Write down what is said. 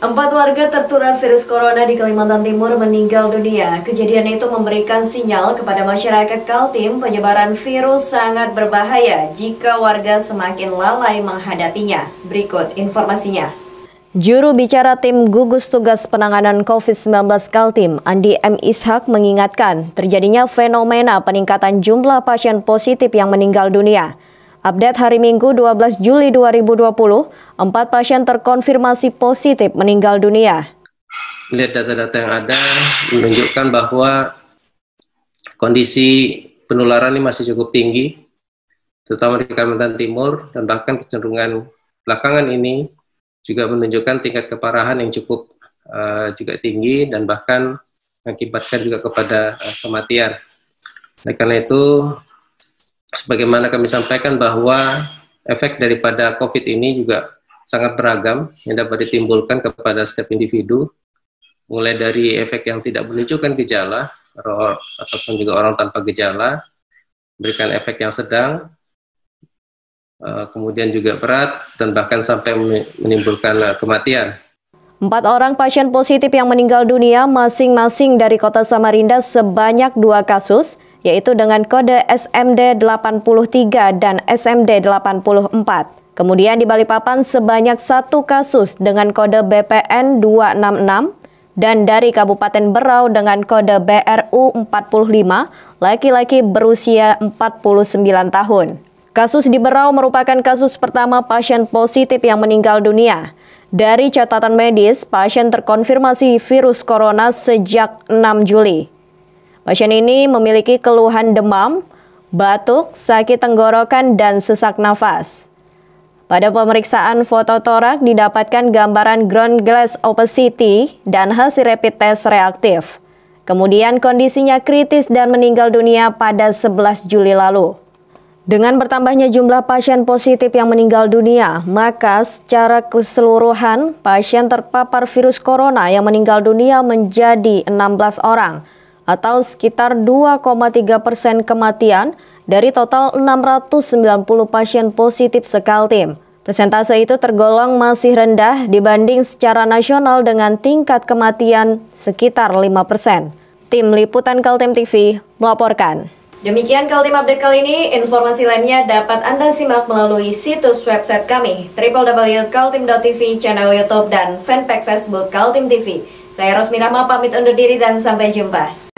Empat warga tertular virus corona di Kalimantan Timur meninggal dunia. Kejadian itu memberikan sinyal kepada masyarakat Kaltim penyebaran virus sangat berbahaya jika warga semakin lalai menghadapinya. Berikut informasinya. Juru bicara tim gugus tugas penanganan COVID-19 Kaltim, Andi M. Ishak mengingatkan terjadinya fenomena peningkatan jumlah pasien positif yang meninggal dunia. Update hari Minggu 12 Juli 2020, empat pasien terkonfirmasi positif meninggal dunia. Melihat data-data yang ada menunjukkan bahwa kondisi penularan ini masih cukup tinggi, terutama di Kalimantan Timur, dan bahkan kecenderungan belakangan ini juga menunjukkan tingkat keparahan yang cukup uh, juga tinggi dan bahkan mengakibatkan juga kepada uh, kematian. Oleh karena itu, sebagaimana kami sampaikan bahwa efek daripada COVID ini juga sangat beragam yang dapat ditimbulkan kepada setiap individu, mulai dari efek yang tidak menunjukkan gejala ataupun juga orang tanpa gejala, berikan efek yang sedang, eh, kemudian juga berat dan bahkan sampai menimbulkan eh, kematian. Empat orang pasien positif yang meninggal dunia masing-masing dari kota Samarinda sebanyak dua kasus, yaitu dengan kode SMD 83 dan SMD 84. Kemudian di Balikpapan sebanyak satu kasus dengan kode BPN 266 dan dari Kabupaten Berau dengan kode BRU 45, laki-laki berusia 49 tahun. Kasus di Berau merupakan kasus pertama pasien positif yang meninggal dunia. Dari catatan medis, pasien terkonfirmasi virus corona sejak 6 Juli. Pasien ini memiliki keluhan demam, batuk, sakit tenggorokan, dan sesak nafas. Pada pemeriksaan foto torak didapatkan gambaran ground glass opacity dan hasil rapid test reaktif. Kemudian kondisinya kritis dan meninggal dunia pada 11 Juli lalu. Dengan bertambahnya jumlah pasien positif yang meninggal dunia, maka secara keseluruhan pasien terpapar virus corona yang meninggal dunia menjadi 16 orang atau sekitar 2,3 persen kematian dari total 690 pasien positif Sekaltim. Persentase itu tergolong masih rendah dibanding secara nasional dengan tingkat kematian sekitar 5 persen. Tim Liputan Kaltim TV melaporkan. Demikian Kaltim Update kali ini, informasi lainnya dapat Anda simak melalui situs website kami www.kaltim.tv, channel Youtube, dan fanpage Facebook Kaltim TV. Saya Rosmi Rama, pamit undur diri dan sampai jumpa.